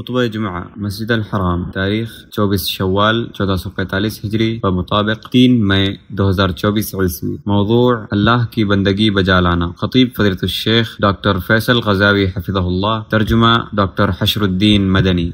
खुतब जुमा मस्जिद हराम तारीख चौबीस शवाल चौदह सौ पैंतालीस हिजरी व मुताबिक तीन मई दो हजार चौबीस ईस्वी मौजू अल्लाह की बंदगी बजा लाना खतीब फजरत शेख डॉक्टर फैसल गजावी हफिज़ल्ला तर्जुमा डॉक्टर हशरुद्दीन मदनी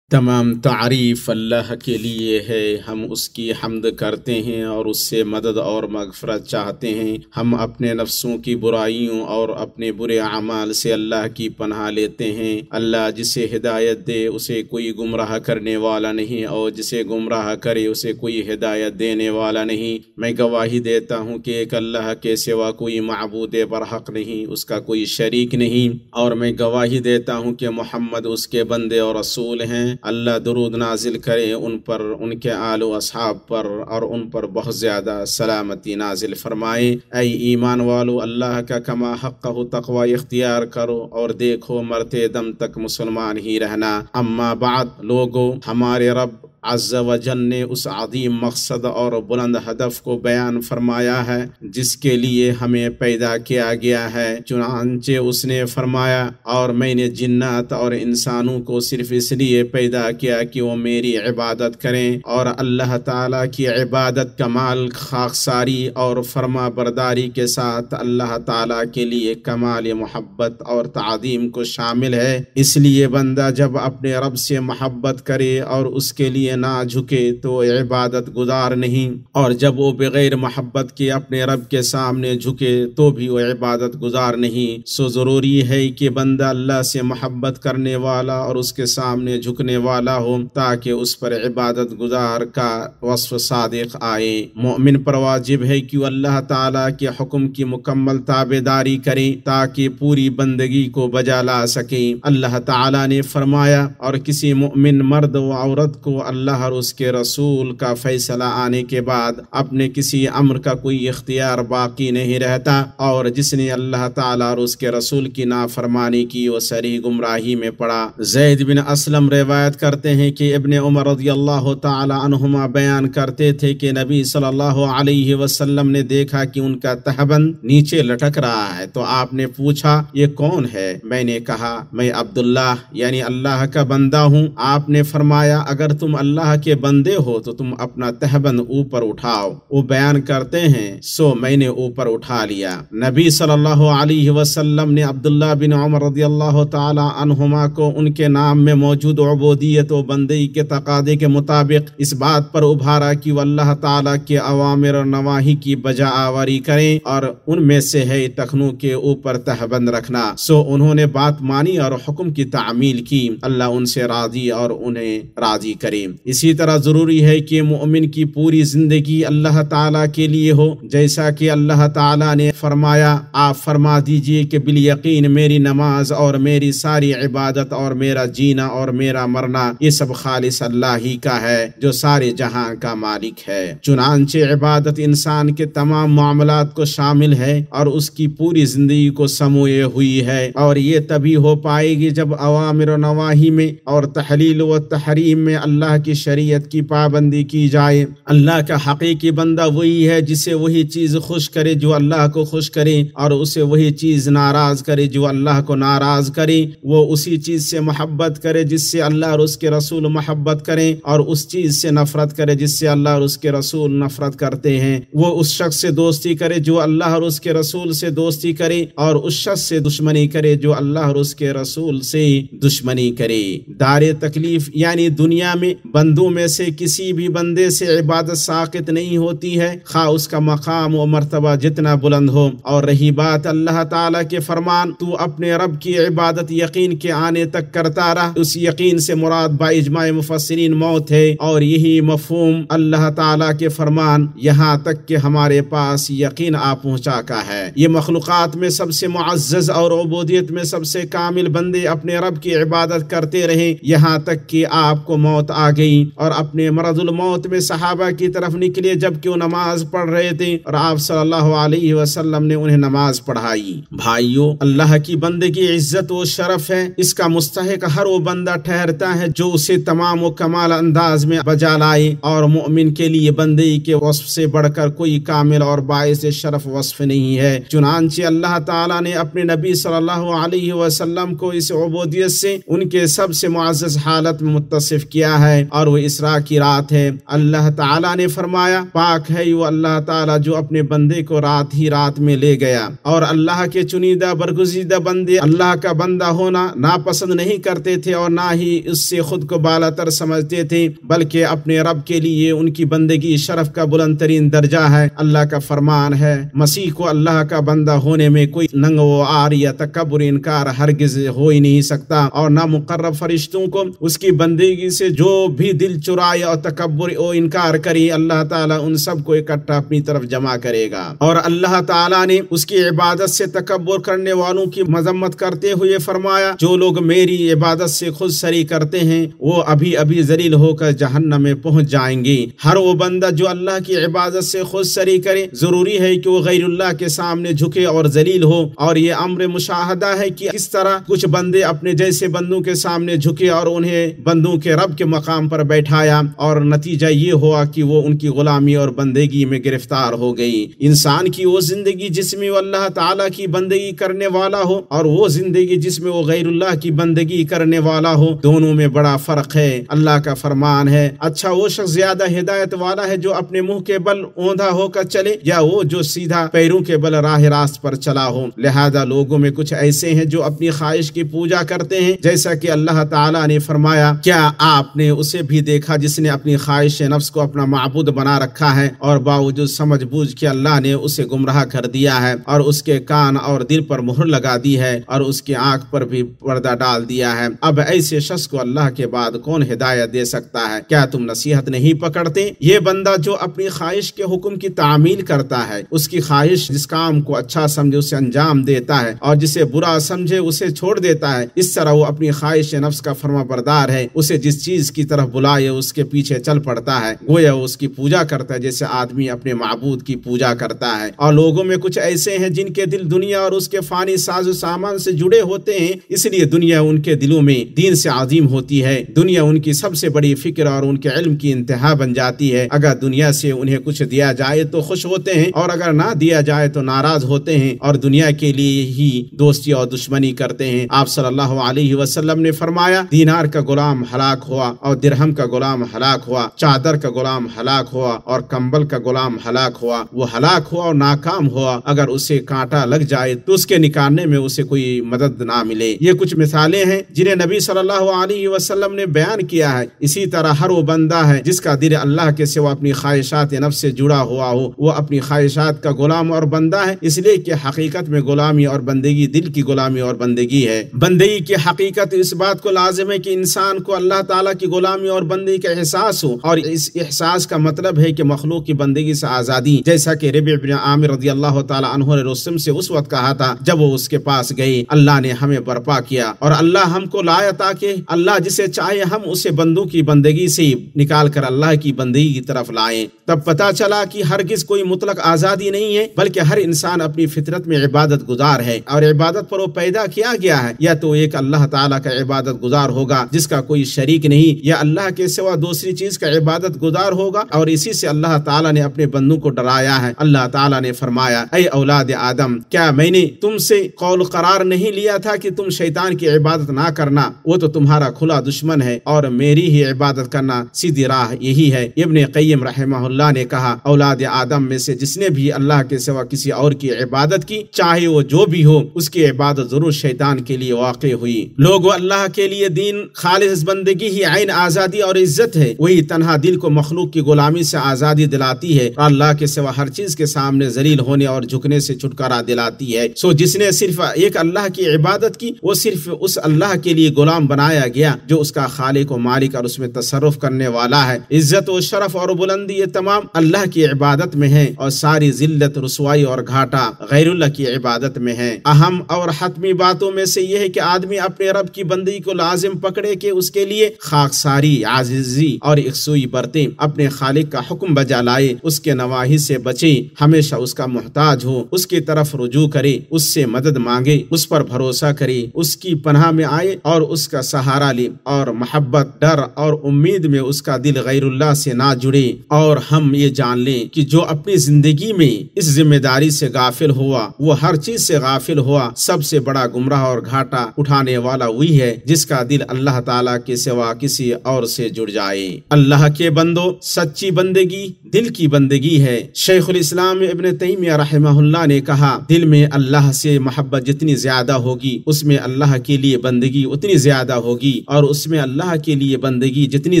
तमाम तारीफ़ अल्लाह के लिए है हम उसकी हमद करते हैं और उससे मदद और मगफरत चाहते हैं हम अपने नफ्सों की बुराइयों और अपने बुरे अमाल से अल्लाह की पनाह लेते हैं अल्लाह जिसे हिदायत दे उसे कोई गुमराह करने वाला नहीं और जिसे गुमराह करे उसे कोई हिदायत देने वाला नहीं मैं गवाही देता हूँ कि एक अल्लाह के सिवा कोई मबूद पर हक़ नहीं उसका कोई शरीक नहीं और मैं गवाही देता हूँ कि मोहम्मद उसके बंदे और रसूल हैं अल्लाह दरूद नाजिल करे उन पर उनके आलो असहाब पर और उन पर बहुत ज़्यादा सलामती नाजिल फरमाए अई ईमान वालो अल्लाह का कमा हक़ हो तकवा इख्तियार करो और देखो मरते दम तक मुसलमान ही रहना अम्मा बाद लोगो हमारे रब अज़ ने उस अदीम मकसद और बुलंद हदफ को बयान फरमाया है जिसके लिए हमें पैदा किया गया है चुनानचे उसने फरमाया और मैंने जिन्नात और इंसानों को सिर्फ इसलिए पैदा किया कि वो मेरी इबादत करें और अल्लाह ताला की इबादत कमाल खाकसारी और फरमा बरदारी के साथ अल्लाह ताला के लिए कमाल मोहब्बत और तदीम को शामिल है इसलिए बंदा जब अपने रब से महब्बत करे और उसके लिए ना झुके तो इबादत गुजार नहीं और जब वो बगैर मोहब्बत के अपने रब के सामने झुके तो भी वो इबादत गुजार नहीं सो ज़रूरी है कि बंदा अल्लाह से मोहब्बत करने वाला और उसके सामने झुकने वाला हो ताकि उस पर इबादत गुजार का वसफ सादक आए मोमिन पर वाजिब है कि अल्लाह ताला के हुक्म की मुकम्मल ताबेदारी करे ताकि पूरी बंदगी को बजा ला सके अल्लाह ताला ने फरमाया और किसी मोमिन मर्द व औरत को अल्लाह अल्लाह और उसके रसूल का फ़ैसला आने के बाद अपने किसी अम्र का कोई इख्तियार बाकी नहीं रहता और जिसने अल्लाह ताला और उसके रसूल की नाफरमानी की वो सरी गुमराही में पड़ा जैद बिन असलम रिवायत करते हैं कि इबन उमर अल्लाह तुमा बयान करते थे कि नबी सल्लल्लाहु अलैहि वसल्लम ने देखा कि उनका तहबन नीचे लटक रहा है तो आपने पूछा ये कौन है मैंने कहा मैं अब्दुल्ला यानी अल्लाह का बंदा हूँ आपने फरमाया अगर तुम अल्लाह अल्लाह के बंदे हो तो तुम अपना तहबंद ऊपर उठाओ वो बयान करते हैं सो मैंने ऊपर उठा लिया नबी सल्लल्लाहु अलैहि वसल्लम ने अब्दुल्ला बिन उमर अल्लाह तुमा को उनके नाम में मौजूद अबोदियत व बंदगी के तकादे के मुताबिक इस बात पर उभारा कि वो अल्लाह ताला के अवामिर नवाही की बजा आवारी करें और उनमें से है तखनों के ऊपर तहबंद रखना सो उन्होंने बात मानी और हुक्म की तामील की अल्लाह उनसे राजी और उन्हें राजी करे इसी तरह ज़रूरी है कि मोमिन की पूरी ज़िंदगी अल्लाह ताला के लिए हो जैसा कि अल्लाह ताला ने फरमाया आप फरमा दीजिए कि बिल यकीन मेरी नमाज और मेरी सारी इबादत और मेरा जीना और मेरा मरना ये सब खालिश अल्लाह ही का है जो सारे जहाँ का मालिक है चुनानचे इबादत इंसान के तमाम मामला को शामिल है और उसकी पूरी जिंदगी को समोए हुई है और ये तभी हो पाएगी जब अवामिर नवाही में और तहलील व तहरीम में अल्लाह की शरीयत की पाबंदी की जाए अल्लाह का हकीकी बंदा वही है जिसे वही चीज़ खुश करे जो अल्लाह को खुश करे और उसे वही चीज़ नाराज़ करे जो अल्लाह को नाराज़ करे वो उसी चीज़ से मोहब्बत करे जिससे अल्लाह और उसके रसूल मोहब्बत करें और उस चीज़ से नफरत करे जिससे अल्लाह और उसके रसूल नफरत करते हैं वो उस शख्स से दोस्ती करे जो अल्लाह और उसके रसूल से दोस्ती करे और उस शख्स से दुश्मनी करे जो अल्लाह और उसके रसूल से दुश्मनी करे दार तकलीफ यानी दुनिया में बंदों में से किसी भी बंदे से इबादत साकित नहीं होती है खा उसका मकाम व मरतबा जितना बुलंद हो और रही बात अल्लाह ताला के फरमान तू अपने रब की इबादत यकीन के आने तक करता रहा उस यकीन से मुराद बाजमा मुफसरीन मौत है और यही मफहम अल्लाह ताला के फरमान यहाँ तक के हमारे पास यकीन आ पहुँचा का है ये मखलूक़ात में सबसे मुआज़ और अबूदियत में सबसे कामिल बंदे अपने रब की इबादत करते रहे यहाँ तक कि आपको मौत आ गई गई और अपने मरदुल मौत में सहाबा की तरफ निकले जबकि वो नमाज पढ़ रहे थे और आप सल्लल्लाहु अलैहि वसल्लम ने उन्हें नमाज पढ़ाई भाइयों अल्लाह की बंदे की इज्जत वो शरफ है इसका मुस्तक हर वो बंदा ठहरता है जो उसे तमाम व कमाल अंदाज में बजा लाए और मोमिन के लिए बंदगी के वस्फ से बढ़कर कोई कामिल और बायस शरफ वस्फ नहीं है चुनानचे अल्लाह ताला ने अपने नबी सल्लल्लाहु अलैहि वसल्लम को इस अबोदियत से उनके सबसे मुआज़ हालत में मुतसफ किया है और वो इसरा की रात है अल्लाह ताला ने फरमाया पाक है वो अल्लाह ताला जो अपने बंदे को रात ही रात में ले गया और अल्लाह के चुनिंदा बरगुजीदा बंदे अल्लाह का बंदा होना नापसंद नहीं करते थे और ना ही उससे खुद को बालातर समझते थे बल्कि अपने रब के लिए उनकी बंदगी शरफ का बुलंद तरीन दर्जा है अल्लाह का फरमान है मसीह को अल्लाह का बंदा होने में कोई नंग व आर या तकबर इनकार हरगिज हो ही नहीं सकता और ना मुकर्र फरिश्तों को उसकी बंदगी से जो भी भी दिल चुराए और तकबर और इनकार करी अल्लाह ताला उन को इकट्ठा अपनी तरफ जमा करेगा और अल्लाह ताला ने उसकी इबादत से तकबर करने वालों की मजम्मत करते हुए फरमाया जो लोग मेरी इबादत से खुद सरी करते हैं वो अभी अभी जलील होकर जहन्ना में पहुँच जाएंगे हर वो बंदा जो अल्लाह की इबादत से खुद सरी करे जरूरी है की वो गैर के सामने झुके और जलील हो और ये अम्र मुशाहदा है की किस तरह कुछ बंदे अपने जैसे बंदों के सामने झुके और उन्हें बंदों के रब के मकाम पर पर बैठाया और नतीजा ये हुआ कि वो उनकी गुलामी और बंदगी में गिरफ्तार हो गई इंसान की वो जिंदगी जिसमें वो अल्लाह ताला की बंदगी करने वाला हो और वो जिंदगी जिसमें वो गैर की बंदगी करने वाला हो दोनों में बड़ा फर्क है अल्लाह का फरमान है अच्छा वो शख्स ज्यादा हिदायत वाला है जो अपने मुंह के बल ओंधा होकर चले या वो जो सीधा पैरों के बल राह रास्त पर चला हो लिहाजा लोगों में कुछ ऐसे हैं जो अपनी ख्वाहिश की पूजा करते हैं जैसा कि अल्लाह ताला ने फरमाया क्या आपने उसे भी देखा जिसने अपनी ख्वाहिश नफ्स को अपना महबूद बना रखा है और बावजूद समझ बूझ के अल्लाह ने उसे गुमराह कर दिया है और उसके कान और दिल पर मुहर लगा दी है और उसकी आंख पर भी पर्दा डाल दिया है अब ऐसे शख्स को अल्लाह के बाद कौन हिदायत दे सकता है क्या तुम नसीहत नहीं पकड़ते ये बंदा जो अपनी ख्वाहिश के हुक्म की तामील करता है उसकी ख्वाहिश जिस काम को अच्छा समझे उसे अंजाम देता है और जिसे बुरा समझे उसे छोड़ देता है इस तरह वो अपनी ख्वाहिश नफ्स का फर्मा बरदार है उसे जिस चीज की तरफ तरफ बुलाए उसके पीछे चल पड़ता है वो गोया उसकी पूजा करता है जैसे आदमी अपने महबूद की पूजा करता है और लोगों में कुछ ऐसे हैं जिनके दिल दुनिया और उसके फानी साजो सामान से जुड़े होते हैं इसलिए दुनिया उनके दिलों में दीन से आजीम होती है दुनिया उनकी सबसे बड़ी फिक्र और उनके इल्म की इंतहा बन जाती है अगर दुनिया से उन्हें कुछ दिया जाए तो खुश होते हैं और अगर ना दिया जाए तो नाराज होते हैं और दुनिया के लिए ही दोस्ती और दुश्मनी करते हैं आप सल्लल्लाहु अलैहि वसल्लम ने फरमाया दीनार का गुलाम हलाक हुआ और दिर दिरहम का गुलाम हलाक हुआ चादर का गुलाम हलाक हुआ और कम्बल का गुलाम हलाक हुआ वो हलाक हुआ और नाकाम हुआ अगर उसे कांटा लग जाए तो उसके निकालने में उसे कोई मदद ना मिले ये कुछ मिसालें हैं जिन्हें नबी सल्लल्लाहु अलैहि वसल्लम ने बयान किया है इसी तरह हर वो बंदा है जिसका दिल अल्लाह के सिवा अपनी ख्वाहिशात नफ से जुड़ा हुआ हो वो अपनी ख्वाहिशात का गुलाम और बंदा है इसलिए कि हकीकत में गुलामी और बंदगी दिल की गुलामी और बंदगी है बंदगी की हकीकत इस बात को लाजिम है की इंसान को अल्लाह ताला की गुलामी में और बंदगी का एहसास हो और इस एहसास का मतलब है कि मखलूक की बंदगी से आज़ादी जैसा रबी रेबिन आमिर रजी अल्लाह तहों ने से उस वक्त कहा था जब वो उसके पास गए अल्लाह ने हमें बर्पा किया और अल्लाह हमको लाया ताकि अल्लाह जिसे चाहे हम उसे बंदू की बंदगी से निकाल कर अल्लाह की बंदगी की तरफ लाए तब पता चला कि किस कोई मुतलक आज़ादी नहीं है बल्कि हर इंसान अपनी फितरत में इबादत गुजार है और इबादत पर वो पैदा किया गया है या तो एक अल्लाह ताला का इबादत गुजार होगा जिसका कोई शरीक नहीं या अल्लाह अल्लाह के सिवा दूसरी चीज का इबादत गुजार होगा और इसी से अल्लाह ताला ने अपने बंदों को डराया है अल्लाह ताला ने फरमाया अय औलाद आदम क्या मैंने तुमसे कौल करार नहीं लिया था कि तुम शैतान की इबादत ना करना वो तो तुम्हारा खुला दुश्मन है और मेरी ही इबादत करना सीधी राह यही है इबन कईम रहमा ने कहा औलाद आदम में से जिसने भी अल्लाह के सिवा किसी और की इबादत की चाहे वो जो भी हो उसकी इबादत जरूर शैतान के लिए वाक़ हुई लोग अल्लाह के लिए दीन खालिज बंदगी ही आइन आजाद आज़ादी और इज्जत है वही तनहा दिल को मखलूक की गुलामी से आज़ादी दिलाती है और अल्लाह के सिवा हर चीज के सामने जलील होने और झुकने से छुटकारा दिलाती है सो जिसने सिर्फ एक अल्लाह की इबादत की वो सिर्फ उस अल्लाह के लिए गुलाम बनाया गया जो उसका खालिक और मालिक और उसमें तसरफ करने वाला है इज्जत और शरफ और बुलंदी ये तमाम अल्लाह की इबादत में है और सारी जिल्लत रसवाई और घाटा गैरुल्ला की इबादत में है अहम और हतमी बातों में से यह है कि आदमी अपने रब की बंदी को लाजिम पकड़े के उसके लिए खाकसारी की आजीजी और यकसुई बरतें अपने खालिक का हुक्म बजा लाए उसके नवाही से बचे हमेशा उसका मोहताज हो उसकी तरफ रुजू करे उससे मदद मांगे उस पर भरोसा करे उसकी पनाह में आए और उसका सहारा ले और मोहब्बत डर और उम्मीद में उसका दिल गैरुल्ला से ना जुड़े और हम ये जान लें कि जो अपनी जिंदगी में इस जिम्मेदारी से गाफिल हुआ वो हर चीज से गाफिल हुआ सबसे बड़ा गुमराह और घाटा उठाने वाला हुई है जिसका दिल अल्लाह ताला के सिवा किसी और से जुड़ जाए अल्लाह के बंदो सच्ची बंदगी दिल की बंदगी है शेखुल इस्लाम इबन तैमिया रहमहुल्ला ने कहा दिल में अल्लाह से मोहब्बत जितनी ज्यादा होगी उसमें अल्लाह के लिए बंदगी उतनी ज्यादा होगी और उसमें अल्लाह के लिए बंदगी जितनी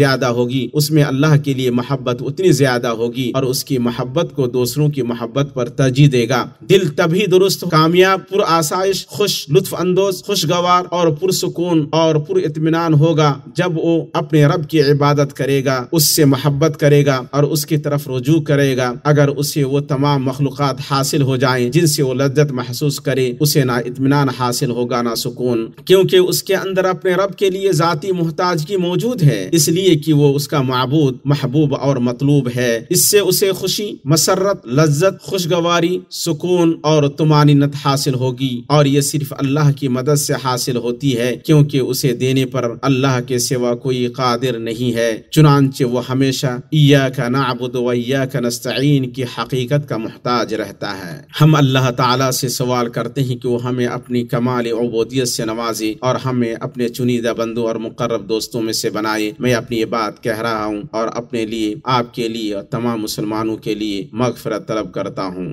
ज्यादा होगी उसमें अल्लाह के लिए मोहब्बत उतनी ज्यादा होगी और उसकी मोहब्बत को दूसरों की मोहब्बत पर तरजीह देगा दिल तभी दुरुस्त कामयाब पुर आसाइश खुश लुत्फ अंदोज खुशगवार और पुरसकून और पुर इतमान होगा जब वो अपने अपने रब की इबादत करेगा उससे मोहब्बत करेगा और उसकी तरफ रुजू करेगा अगर उसे वो तमाम मखलूक हासिल हो जाए जिनसे वो लज्जत महसूस करे उसे ना इतमान हासिल होगा ना सुकून क्योंकि उसके अंदर अपने रब के लिए ज़ाती मोहताजगी मौजूद है इसलिए कि वो उसका मबूद महबूब और मतलूब है इससे उसे खुशी मसरत लज्जत खुशगवारी सुकून और तुमानिनत हासिल होगी और ये सिर्फ अल्लाह की मदद से हासिल होती है क्योंकि उसे देने पर अल्लाह के सिवा कोई का कादिर नहीं है चुनानचे वो हमेशा या का नाबुद वैया का नस्तीन की हकीकत का मोहताज रहता है हम अल्लाह तला से सवाल करते हैं कि वो हमें अपनी कमाल अबोदियत से नवाजे और हमें अपने चुनिंदा बंदों और मुकर्रब दोस्तों में से बनाए मैं अपनी ये बात कह रहा हूँ और अपने लिए आपके लिए और तमाम मुसलमानों के लिए मगफरत तलब करता हूँ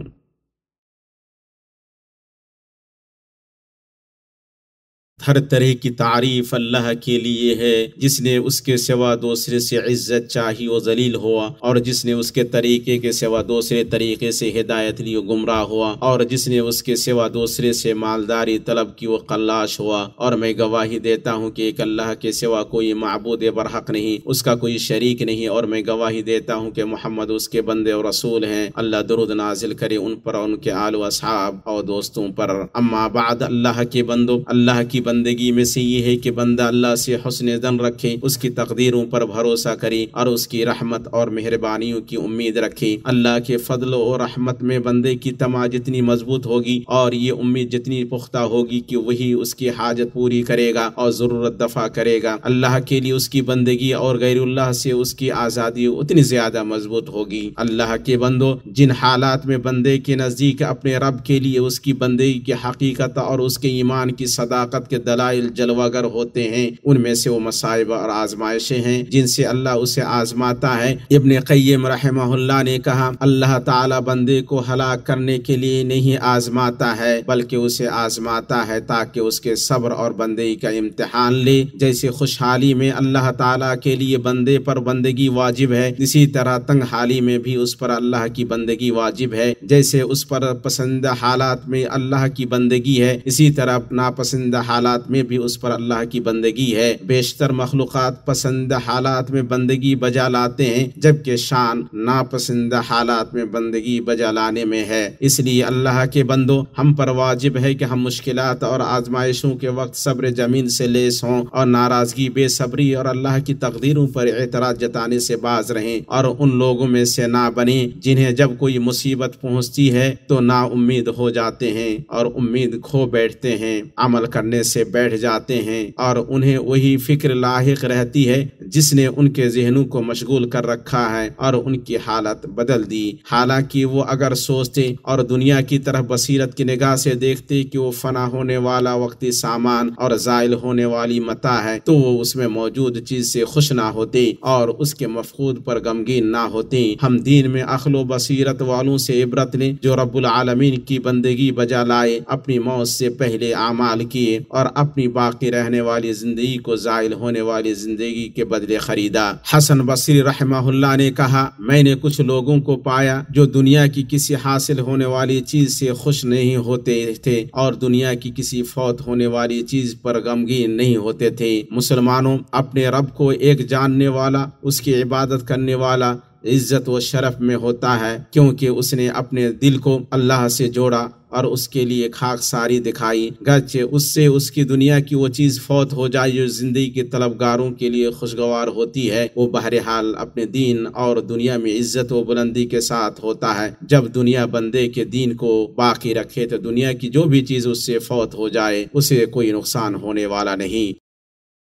हर तरह की तारीफ अल्लाह के लिए है जिसने उसके सिवा दूसरे से इज्जत चाही वो जलील हुआ और जिसने उसके तरीके के सिवा दूसरे तरीके से हिदायत लिए गुमराह हुआ और जिसने उसके सिवा दूसरे से मालदारी तलब की वो कल्लाश हुआ और मैं गवाही देता हूँ कि एक अल्लाह के सिवा कोई मबूद बरहक नहीं उसका कोई शरीक नहीं और मैं गवाही देता हूँ कि मोहम्मद उसके बंदे और रसूल हैं अल्लाह दरुद नाजिल करे उन पर उनके आलो वसाब और दोस्तों पर अम्माबाद अल्लाह के बंदो अल्लाह की बंदगी में से ये है कि बंदा अल्लाह से हसन जन रखे उसकी तकदीरों पर भरोसा करे और उसकी रहमत और मेहरबानियों की उम्मीद रखे अल्लाह के फजल और रहमत में बंदे की तमा जितनी मजबूत होगी और ये उम्मीद जितनी पुख्ता होगी कि वही उसकी हाजत पूरी करेगा और ज़रूरत दफ़ा करेगा अल्लाह के लिए उसकी बंदगी और गैरुल्लाह से उसकी आज़ादी उतनी ज़्यादा मजबूत होगी अल्लाह के बंदो जिन हालात में बंदे के नज़दीक अपने रब के लिए उसकी बंदगी की हकीकत और उसके ईमान की सदाकत के दलाइल जलवागर होते हैं उनमें से वो मसाइब और आजमाइशें हैं जिनसे अल्लाह उसे आजमाता है इबन कैम रहमहुल्ला ने कहा अल्लाह ताला बंदे को हलाक करने के लिए नहीं आजमाता है बल्कि उसे आजमाता है ताकि उसके सब्र और बंदगी का इम्तहान ले जैसे खुशहाली में अल्लाह ताला के लिए बंदे पर बंदगी वाजिब है इसी तरह तंग हाली में भी उस पर अल्लाह की बंदगी वाजिब है जैसे उस पर पसंद हालात में अल्लाह की बंदगी है इसी तरह नापसंद हालात हालात में भी उस पर अल्लाह की बंदगी है बेशतर मखलूक पसंद हालात में बंदगी बजा लाते हैं जबकि शान नापसंद हालात में बंदगी बजा लाने में है इसलिए अल्लाह के बंदो हम पर वाजिब है कि हम मुश्किल और आजमाइशों के वक्त सब्र जमीन से लेस हों और नाराजगी बेसब्री और अल्लाह की तकदीरों पर एतराज जताने से बाज रहें और उन लोगों में से ना बने जिन्हें जब कोई मुसीबत पहुंचती है तो ना उम्मीद हो जाते हैं और उम्मीद खो बैठते हैं अमल करने से से बैठ जाते हैं और उन्हें वही फिक्र लाक रहती है जिसने उनके जहनों को मशगूल कर रखा है और उनकी हालत बदल दी हालांकि वो अगर सोचते और दुनिया की तरफ बसीरत की निगाह से देखते कि वो फना होने वाला वक्ती सामान और जायल होने वाली मता है तो वो उसमें मौजूद चीज से खुश ना होते और उसके मफकूद पर गमगीन ना होते हम दीन में अखलो बसीरत वालों से इबरत ले जो रब्बुल आलमीन की बंदगी बजा लाए अपनी मौत से पहले आमाल किए और और अपनी बाकी रहने वाली ज़िंदगी को ज़ायल होने वाली ज़िंदगी के बदले ख़रीदा हसन बसरी रहमा ने कहा मैंने कुछ लोगों को पाया जो दुनिया की किसी हासिल होने वाली चीज़ से खुश नहीं होते थे और दुनिया की किसी फौत होने वाली चीज़ पर गमगीन नहीं होते थे मुसलमानों अपने रब को एक जानने वाला उसकी इबादत करने वाला इज्जत व शरफ में होता है क्योंकि उसने अपने दिल को अल्लाह से जोड़ा और उसके लिए खाक सारी दिखाई गरचे उससे उसकी दुनिया की वो चीज़ फौत हो जाए जो ज़िंदगी के तलबगारों के लिए खुशगवार होती है वो बहरहाल अपने दीन और दुनिया में इज्जत व बुलंदी के साथ होता है जब दुनिया बंदे के दीन को बाकी रखे तो दुनिया की जो भी चीज़ उससे फौत हो जाए उसे कोई नुकसान होने वाला नहीं